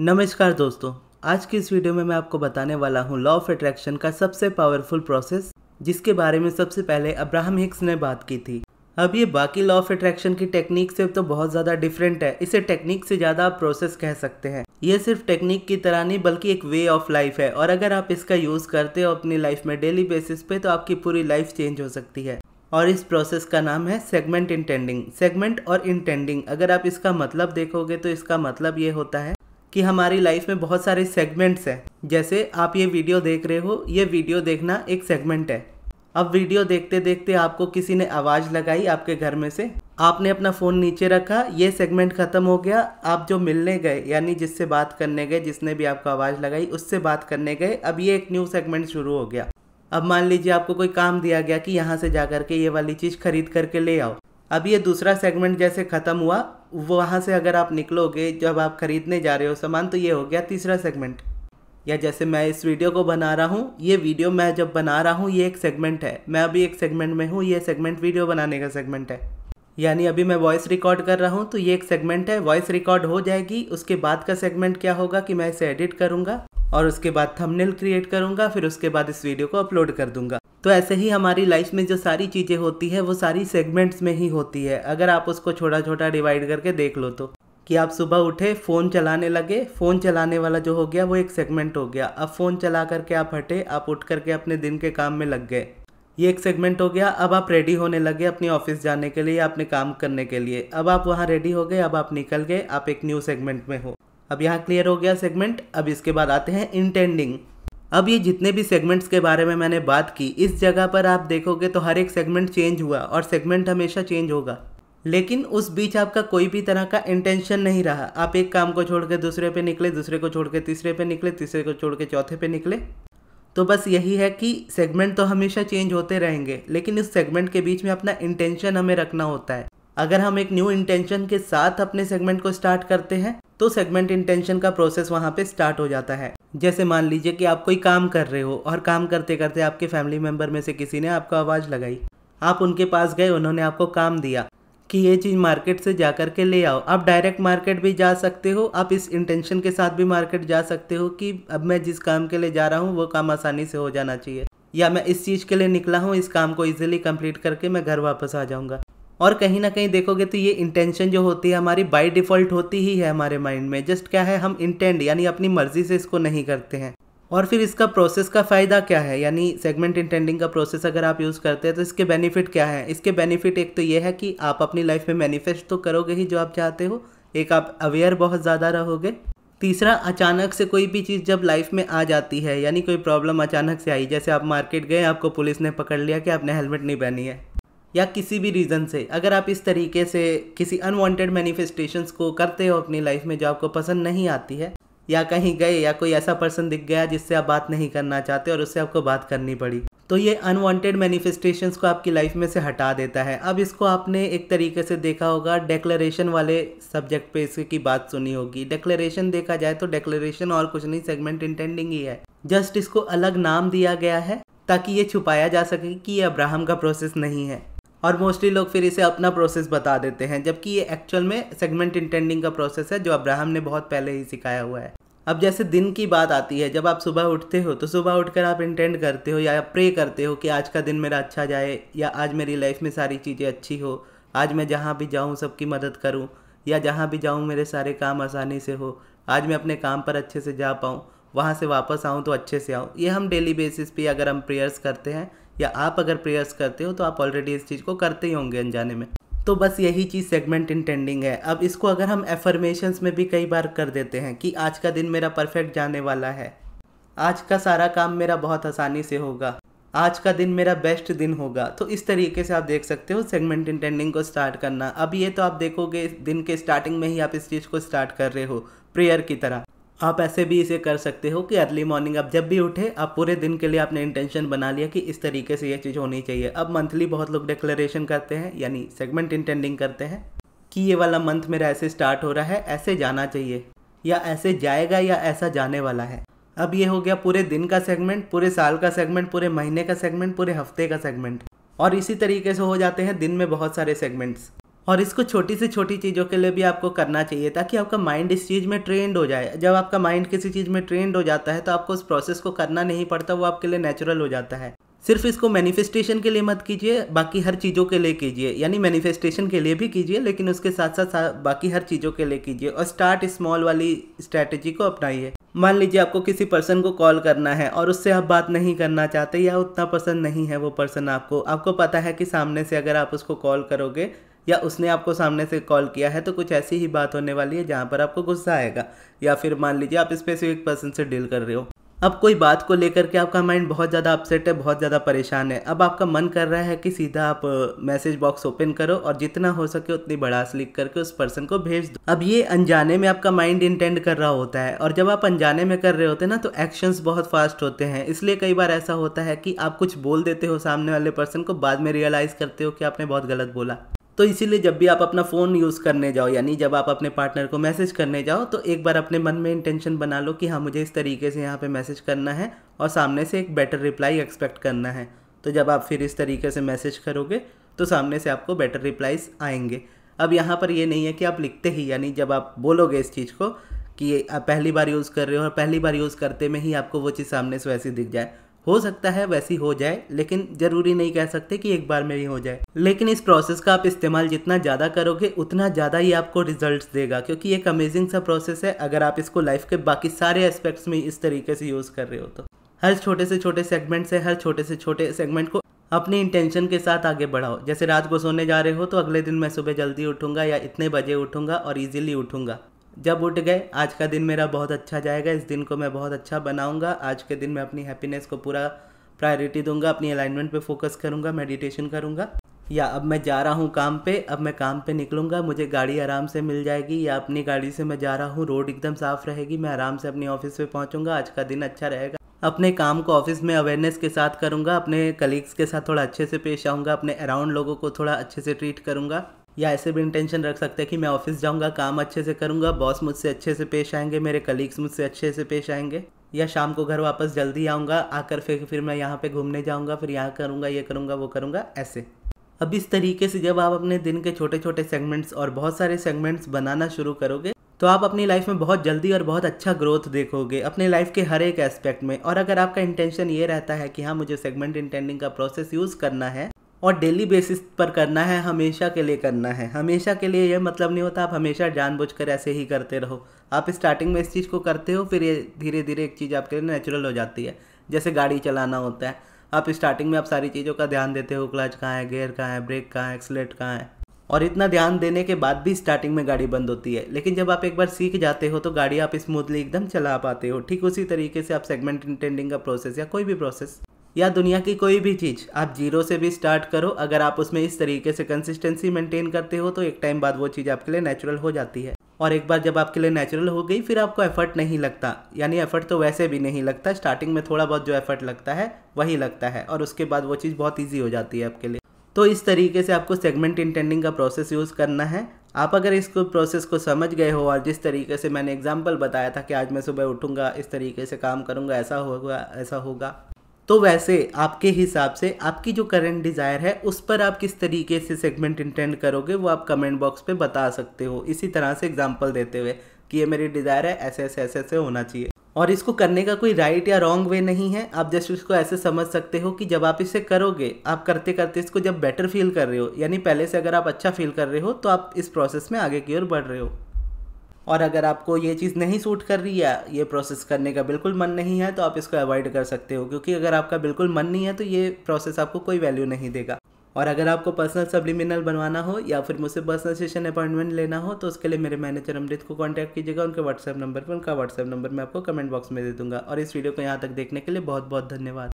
नमस्कार दोस्तों आज की इस वीडियो में मैं आपको बताने वाला हूँ लॉ ऑफ अट्रैक्शन का सबसे पावरफुल प्रोसेस जिसके बारे में सबसे पहले अब्राहम हिक्स ने बात की थी अब ये बाकी लॉ ऑफ अट्रैक्शन की टेक्निक से तो बहुत ज़्यादा डिफरेंट है इसे टेक्निक से ज़्यादा आप प्रोसेस कह सकते हैं ये सिर्फ टेक्निक की तरह नहीं बल्कि एक वे ऑफ लाइफ है और अगर आप इसका यूज़ करते हो अपनी लाइफ में डेली बेसिस पे तो आपकी पूरी लाइफ चेंज हो सकती है और इस प्रोसेस का नाम है सेगमेंट इंटेंडिंग सेगमेंट और इंटेंडिंग अगर आप इसका मतलब देखोगे तो इसका मतलब ये होता है कि हमारी लाइफ में बहुत सारे सेगमेंट्स हैं जैसे आप ये वीडियो देख रहे हो ये वीडियो देखना एक सेगमेंट है अब वीडियो देखते देखते आपको किसी ने आवाज़ लगाई आपके घर में से आपने अपना फ़ोन नीचे रखा ये सेगमेंट ख़त्म हो गया आप जो मिलने गए यानी जिससे बात करने गए जिसने भी आपको आवाज़ लगाई उससे बात करने गए अब ये एक न्यू सेगमेंट शुरू हो गया अब मान लीजिए आपको कोई काम दिया गया कि यहाँ से जा कर के ये वाली चीज़ खरीद करके ले आओ अब ये दूसरा सेगमेंट जैसे ख़त्म हुआ वहाँ से अगर आप निकलोगे जब आप ख़रीदने जा रहे हो सामान तो ये हो गया तीसरा सेगमेंट या जैसे मैं इस वीडियो को बना रहा हूँ ये वीडियो मैं जब बना रहा हूँ ये एक सेगमेंट है मैं अभी एक सेगमेंट में हूँ ये सेगमेंट वीडियो बनाने का सेगमेंट है यानी अभी मैं वॉइस रिकॉर्ड कर रहा हूँ तो ये एक सेगमेंट है वॉइस रिकॉर्ड हो जाएगी उसके बाद का सेगमेंट क्या होगा कि मैं इसे एडिट करूँगा और उसके बाद थंबनेल क्रिएट करूंगा फिर उसके बाद इस वीडियो को अपलोड कर दूंगा तो ऐसे ही हमारी लाइफ में जो सारी चीज़ें होती है वो सारी सेगमेंट्स में ही होती है अगर आप उसको छोटा छोटा डिवाइड करके देख लो तो कि आप सुबह उठे फ़ोन चलाने लगे फ़ोन चलाने वाला जो हो गया वो एक सेगमेंट हो गया अब फ़ोन चला करके आप हटे आप उठ करके अपने दिन के काम में लग गए ये एक सेगमेंट हो गया अब आप रेडी होने लगे अपने ऑफिस जाने के लिए अपने काम करने के लिए अब आप वहाँ रेडी हो गए अब आप निकल गए आप एक न्यू सेगमेंट में हो अब यहाँ क्लियर हो गया सेगमेंट अब इसके बाद आते हैं इंटेंडिंग अब ये जितने भी सेगमेंट्स के बारे में मैंने बात की इस जगह पर आप देखोगे तो हर एक सेगमेंट चेंज हुआ और सेगमेंट हमेशा चेंज होगा लेकिन उस बीच आपका कोई भी तरह का इंटेंशन नहीं रहा आप एक काम को छोड़ के दूसरे पे निकले दूसरे को छोड़ के तीसरे पे निकले तीसरे को छोड़ के चौथे पे निकले तो बस यही है कि सेगमेंट तो हमेशा चेंज होते रहेंगे लेकिन इस सेगमेंट के बीच में अपना इंटेंशन हमें रखना होता है अगर हम एक न्यू इंटेंशन के साथ अपने सेगमेंट को स्टार्ट करते हैं तो सेगमेंट इंटेंशन का प्रोसेस वहाँ पे स्टार्ट हो जाता है जैसे मान लीजिए कि आप कोई काम कर रहे हो और काम करते करते आपके फैमिली मेम्बर में से किसी ने आपको आवाज़ लगाई आप उनके पास गए उन्होंने आपको काम दिया कि ये चीज़ मार्केट से जा कर के ले आओ आप डायरेक्ट मार्केट भी जा सकते हो आप इस इंटेंशन के साथ भी मार्केट जा सकते हो कि अब मैं जिस काम के लिए जा रहा हूँ वो काम आसानी से हो जाना चाहिए या मैं इस चीज़ के लिए निकला हूँ इस काम को इजीली कंप्लीट करके मैं घर वापस आ जाऊँगा और कहीं ना कहीं देखोगे तो ये इंटेंशन जो होती है हमारी बाई डिफ़ॉल्ट होती ही है हमारे माइंड में जस्ट क्या है हम इंटेंड यानी अपनी मर्जी से इसको नहीं करते हैं और फिर इसका प्रोसेस का फ़ायदा क्या है यानी सेगमेंट इंटेंडिंग का प्रोसेस अगर आप यूज़ करते हैं तो इसके बेनिफिट क्या है इसके बेनिफिट एक तो ये है कि आप अपनी लाइफ में मैनिफेस्ट तो करोगे ही जो आप चाहते हो एक आप अवेयर बहुत ज़्यादा रहोगे तीसरा अचानक से कोई भी चीज़ जब लाइफ में आ जाती है यानी कोई प्रॉब्लम अचानक से आई जैसे आप मार्केट गए आपको पुलिस ने पकड़ लिया कि आपने हेलमेट नहीं पहनी है या किसी भी रीज़न से अगर आप इस तरीके से किसी अनवांटेड मैनिफेस्टेशंस को करते हो अपनी लाइफ में जो आपको पसंद नहीं आती है या कहीं गए या कोई ऐसा पर्सन दिख गया जिससे आप बात नहीं करना चाहते और उससे आपको बात करनी पड़ी तो ये अनवांटेड मैनिफेस्टेशंस को आपकी लाइफ में से हटा देता है अब इसको आपने एक तरीके से देखा होगा डेक्लेशन वाले सब्जेक्ट पे इसकी बात सुनी होगी डेक्लरेशन देखा जाए तो डेक्लेशन और कुछ नहीं सेगमेंट इंटेंडिंग ही है जस्ट इसको अलग नाम दिया गया है ताकि ये छुपाया जा सके कि ये अब्राहम का प्रोसेस नहीं है और मोस्टली लोग फिर इसे अपना प्रोसेस बता देते हैं जबकि ये एक्चुअल में सेगमेंट इंटेंडिंग का प्रोसेस है जो अब्राहम ने बहुत पहले ही सिखाया हुआ है अब जैसे दिन की बात आती है जब आप सुबह उठते हो तो सुबह उठकर आप इंटेंड करते हो या प्रे करते हो कि आज का दिन मेरा अच्छा जाए या आज मेरी लाइफ में सारी चीज़ें अच्छी हो आज मैं जहाँ भी जाऊँ सबकी मदद करूँ या जहाँ भी जाऊँ मेरे सारे काम आसानी से हो आज मैं अपने काम पर अच्छे से जा पाऊँ वहाँ से वापस आऊँ तो अच्छे से आऊँ ये हम डेली बेसिस पे अगर हम प्रेयर्स करते हैं या आप अगर प्रेयर्स करते हो तो आप ऑलरेडी इस चीज़ को करते ही होंगे अनजाने में तो बस यही चीज़ सेगमेंट इंटेंडिंग है अब इसको अगर हम एफर्मेशंस में भी कई बार कर देते हैं कि आज का दिन मेरा परफेक्ट जाने वाला है आज का सारा काम मेरा बहुत आसानी से होगा आज का दिन मेरा बेस्ट दिन होगा तो इस तरीके से आप देख सकते हो सेगमेंट इंटेंडिंग को स्टार्ट करना अब ये तो आप देखोगे दिन के स्टार्टिंग में ही आप इस चीज़ को स्टार्ट कर रहे हो प्रेयर की तरह आप ऐसे भी इसे कर सकते हो कि अर्ली मॉर्निंग आप जब भी उठे आप पूरे दिन के लिए आपने इंटेंशन बना लिया कि इस तरीके से ये चीज़ होनी चाहिए अब मंथली बहुत लोग डिक्लेरेशन करते हैं यानी सेगमेंट इंटेंडिंग करते हैं कि ये वाला मंथ मेरा ऐसे स्टार्ट हो रहा है ऐसे जाना चाहिए या ऐसे जाएगा या ऐसा जाने वाला है अब ये हो गया पूरे दिन का सेगमेंट पूरे साल का सेगमेंट पूरे महीने का सेगमेंट पूरे हफ्ते का सेगमेंट और इसी तरीके से हो जाते हैं दिन में बहुत सारे सेगमेंट्स और इसको छोटी से छोटी चीज़ों के लिए भी आपको करना चाहिए ताकि आपका माइंड इस चीज़ में ट्रेंड हो जाए जब आपका माइंड किसी चीज़ में ट्रेंड हो जाता है तो आपको उस प्रोसेस को करना नहीं पड़ता वो आपके लिए नेचुरल हो जाता है सिर्फ इसको मैनिफेस्टेशन के लिए मत कीजिए बाकी हर चीज़ों के लिए कीजिए यानी मैनिफेस्टेशन के लिए भी कीजिए लेकिन उसके साथ साथ बाकी हर चीज़ों के लिए कीजिए और स्टार्ट स्मॉल वाली स्ट्रैटेजी को अपनाइए मान लीजिए आपको किसी पर्सन को कॉल करना है और उससे आप बात नहीं करना चाहते या उतना पसंद नहीं है वो पर्सन आपको आपको पता है कि सामने से अगर आप उसको कॉल करोगे या उसने आपको सामने से कॉल किया है तो कुछ ऐसी ही बात होने वाली है जहाँ पर आपको गुस्सा आएगा या फिर मान लीजिए आप स्पेसिफिक पर्सन से डील कर रहे हो अब कोई बात को लेकर के आपका माइंड बहुत ज़्यादा अपसेट है बहुत ज़्यादा परेशान है अब आपका मन कर रहा है कि सीधा आप मैसेज बॉक्स ओपन करो और जितना हो सके उतनी बड़ास लिख करके उस पर्सन को भेज दो अब ये अनजाने में आपका माइंड इंटेंड कर रहा होता है और जब आप अनजाने में कर रहे होते हैं ना तो एक्शंस बहुत फास्ट होते हैं इसलिए कई बार ऐसा होता है कि आप कुछ बोल देते हो सामने वाले पर्सन को बाद में रियलाइज़ करते हो कि आपने बहुत गलत बोला तो इसीलिए जब भी आप अपना फ़ोन यूज़ करने जाओ यानी जब आप अपने पार्टनर को मैसेज करने जाओ तो एक बार अपने मन में इंटेंशन बना लो कि हाँ मुझे इस तरीके से यहाँ पे मैसेज करना है और सामने से एक बेटर रिप्लाई एक्सपेक्ट करना है तो जब आप फिर इस तरीके से मैसेज करोगे तो सामने से आपको बेटर रिप्लाइज आएंगे अब यहाँ पर ये नहीं है कि आप लिखते ही यानी जब आप बोलोगे इस चीज़ को कि आप पहली बार यूज़ कर रहे हो और पहली बार यूज़ करते में ही आपको वो चीज़ सामने से वैसी दिख जाए हो सकता है वैसी हो जाए लेकिन ज़रूरी नहीं कह सकते कि एक बार में ही हो जाए लेकिन इस प्रोसेस का आप इस्तेमाल जितना ज़्यादा करोगे उतना ज़्यादा ही आपको रिजल्ट देगा क्योंकि एक अमेजिंग सा प्रोसेस है अगर आप इसको लाइफ के बाकी सारे एस्पेक्ट्स में इस तरीके से यूज़ कर रहे हो तो हर छोटे से छोटे सेगमेंट से हर छोटे से छोटे सेगमेंट को अपनी इंटेंशन के साथ आगे बढ़ाओ जैसे रात को सोने जा रहे हो तो अगले दिन मैं सुबह जल्दी उठूंगा या इतने बजे उठूंगा और इजीली उठूंगा जब उठ गए आज का दिन मेरा बहुत अच्छा जाएगा इस दिन को मैं बहुत अच्छा बनाऊंगा आज के दिन मैं अपनी हैप्पीनेस को पूरा प्रायोरिटी दूंगा अपनी अलाइनमेंट पे फोकस करूंगा मेडिटेशन करूंगा या अब मैं जा रहा हूँ काम पे अब मैं काम पे निकलूंगा मुझे गाड़ी आराम से मिल जाएगी या अपनी गाड़ी से मैं जा रहा हूँ रोड एकदम साफ रहेगी मैं आराम से अपनी ऑफिस पे पहुँचूँगा आज का दिन अच्छा रहेगा अपने काम को ऑफिस में अवेयरनेस के साथ करूँगा अपने कलीग्स के साथ थोड़ा अच्छे से पेश आऊँगा अपने अराउंड लोगों को थोड़ा अच्छे से ट्रीट करूँगा या ऐसे भी इंटेंशन रख सकते हैं कि मैं ऑफिस जाऊंगा काम अच्छे से करूंगा बॉस मुझसे अच्छे से पेश आएंगे मेरे कलीग्स मुझसे अच्छे से पेश आएंगे या शाम को घर वापस जल्दी आऊँगा आकर फिर फिर मैं यहाँ पे घूमने जाऊंगा फिर यहाँ करूंगा ये करूंगा वो करूंगा ऐसे अब इस तरीके से जब आप अपने दिन के छोटे छोटे सेगमेंट्स और बहुत सारे सेगमेंट्स बनाना शुरू करोगे तो आप अपनी लाइफ में बहुत जल्दी और बहुत अच्छा ग्रोथ देखोगे अपने लाइफ के हर एक एस्पेक्ट में और अगर आपका इंटेंशन ये रहता है कि हाँ मुझे सेगमेंट इंटेंडिंग का प्रोसेस यूज़ करना है और डेली बेसिस पर करना है हमेशा के लिए करना है हमेशा के लिए यह मतलब नहीं होता आप हमेशा जानबूझकर ऐसे ही करते रहो आप स्टार्टिंग में इस चीज़ को करते हो फिर ये धीरे धीरे एक चीज़ आपके लिए नेचुरल हो जाती है जैसे गाड़ी चलाना होता है आप स्टार्टिंग में आप सारी चीज़ों का ध्यान देते हो क्लच कहाँ है गेयर कहाँ है ब्रेक कहाँ है एक्सलेट कहाँ है और इतना ध्यान देने के बाद भी स्टार्टिंग में गाड़ी बंद होती है लेकिन जब आप एक बार सीख जाते हो तो गाड़ी आप स्मूथली एकदम चला पाते हो ठीक उसी तरीके से आप सेगमेंट इंटेंडिंग का प्रोसेस या कोई भी प्रोसेस या दुनिया की कोई भी चीज़ आप जीरो से भी स्टार्ट करो अगर आप उसमें इस तरीके से कंसिस्टेंसी मेंटेन करते हो तो एक टाइम बाद वो चीज़ आपके लिए नेचुरल हो जाती है और एक बार जब आपके लिए नेचुरल हो गई फिर आपको एफर्ट नहीं लगता यानी एफर्ट तो वैसे भी नहीं लगता स्टार्टिंग में थोड़ा बहुत जो एफर्ट लगता है वही लगता है और उसके बाद वो चीज़ बहुत ईजी हो जाती है आपके लिए तो इस तरीके से आपको सेगमेंट इंटेंडिंग का प्रोसेस यूज़ करना है आप अगर इसको प्रोसेस को समझ गए हो और जिस तरीके से मैंने एग्जाम्पल बताया था कि आज मैं सुबह उठूँगा इस तरीके से काम करूँगा ऐसा होगा ऐसा होगा तो वैसे आपके हिसाब से आपकी जो करंट डिज़ायर है उस पर आप किस तरीके से सेगमेंट इंटेंड करोगे वो आप कमेंट बॉक्स पे बता सकते हो इसी तरह से एग्जांपल देते हुए कि ये मेरी डिज़ायर है ऐसे ऐसे ऐसे ऐसे होना चाहिए और इसको करने का कोई राइट या रॉन्ग वे नहीं है आप जस्ट इसको ऐसे समझ सकते हो कि जब आप इसे करोगे आप करते करते इसको जब बेटर फील कर रहे हो यानी पहले से अगर आप अच्छा फील कर रहे हो तो आप इस प्रोसेस में आगे की ओर बढ़ रहे हो और अगर आपको ये चीज़ नहीं सूट कर रही है ये प्रोसेस करने का बिल्कुल मन नहीं है तो आप इसको अवॉइड कर सकते हो क्योंकि अगर आपका बिल्कुल मन नहीं है तो ये प्रोसेस आपको कोई वैल्यू नहीं देगा और अगर आपको पर्सनल सब्लिमिनल बनवाना हो या फिर मुझसे पर्सनल सेशन अपॉइंटमेंट लेना हो तो उसके लिए मेरे मैनेजर अमृत को कॉन्टैक्ट कीजिएगा उनके व्हाट्सएप नंबर पर उनका व्हाट्सएप नंबर मैं आपको कमेंट बॉक्स में दे दूंगा और इस वीडियो को यहाँ तक देखने के लिए बहुत बहुत धन्यवाद